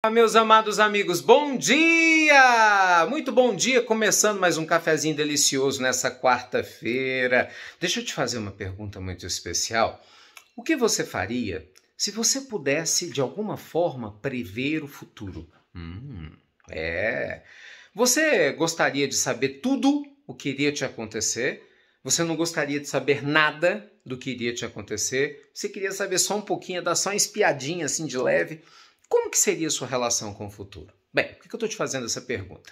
Ah, meus amados amigos, bom dia! Muito bom dia, começando mais um cafezinho delicioso nessa quarta-feira. Deixa eu te fazer uma pergunta muito especial. O que você faria se você pudesse, de alguma forma, prever o futuro? Hum, é. Você gostaria de saber tudo o que iria te acontecer? Você não gostaria de saber nada do que iria te acontecer? Você queria saber só um pouquinho, dar só uma espiadinha assim de leve? Como que seria a sua relação com o futuro? Bem, por que eu estou te fazendo essa pergunta?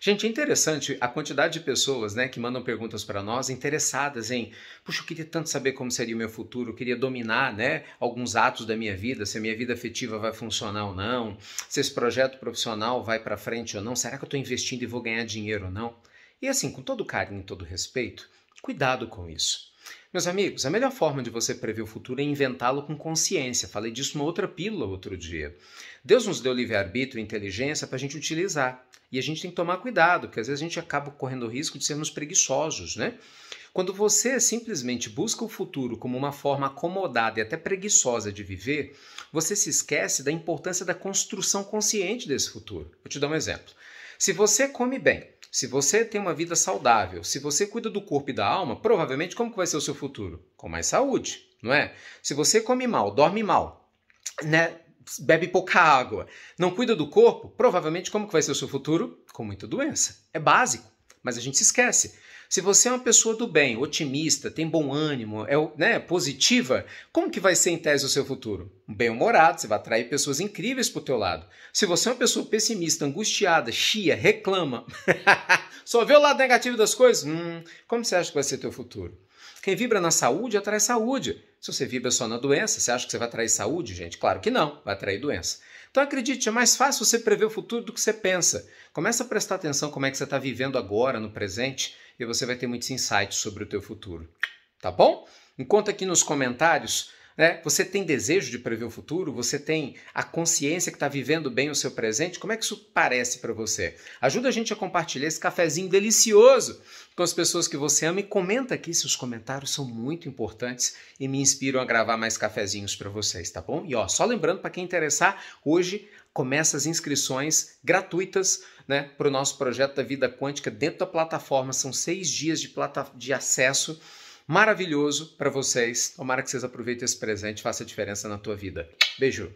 Gente, é interessante a quantidade de pessoas né, que mandam perguntas para nós interessadas em, puxa, eu queria tanto saber como seria o meu futuro, eu queria dominar né, alguns atos da minha vida, se a minha vida afetiva vai funcionar ou não, se esse projeto profissional vai para frente ou não, será que eu estou investindo e vou ganhar dinheiro ou não? E assim, com todo carinho e todo respeito, cuidado com isso. Meus amigos, a melhor forma de você prever o futuro é inventá-lo com consciência. Falei disso numa outra pílula outro dia. Deus nos deu livre-arbítrio e inteligência para a gente utilizar. E a gente tem que tomar cuidado, porque às vezes a gente acaba correndo o risco de sermos preguiçosos, né? Quando você simplesmente busca o futuro como uma forma acomodada e até preguiçosa de viver, você se esquece da importância da construção consciente desse futuro. Vou te dar um exemplo. Se você come bem, se você tem uma vida saudável, se você cuida do corpo e da alma, provavelmente como que vai ser o seu futuro? Com mais saúde, não é? Se você come mal, dorme mal, né? bebe pouca água, não cuida do corpo, provavelmente como que vai ser o seu futuro? Com muita doença. É básico mas a gente se esquece. Se você é uma pessoa do bem, otimista, tem bom ânimo, é né, positiva, como que vai ser em tese o seu futuro? Bem-humorado, você vai atrair pessoas incríveis para o teu lado. Se você é uma pessoa pessimista, angustiada, chia, reclama, só vê o lado negativo das coisas, hum, como você acha que vai ser teu futuro? Quem vibra na saúde atrai saúde. Se você vibra só na doença, você acha que você vai atrair saúde, gente? Claro que não, vai atrair doença. Então acredite, é mais fácil você prever o futuro do que você pensa. Começa a prestar atenção como é que você está vivendo agora, no presente, e você vai ter muitos insights sobre o teu futuro. Tá bom? Encontra aqui nos comentários né? Você tem desejo de prever o futuro? Você tem a consciência que está vivendo bem o seu presente? Como é que isso parece para você? Ajuda a gente a compartilhar esse cafezinho delicioso com as pessoas que você ama e comenta aqui, se os comentários são muito importantes e me inspiram a gravar mais cafezinhos para vocês, tá bom? E ó, só lembrando para quem interessar, hoje começa as inscrições gratuitas né, para o nosso projeto da vida quântica dentro da plataforma. São seis dias de, plata de acesso maravilhoso para vocês. Tomara que vocês aproveitem esse presente, faça diferença na tua vida. Beijo.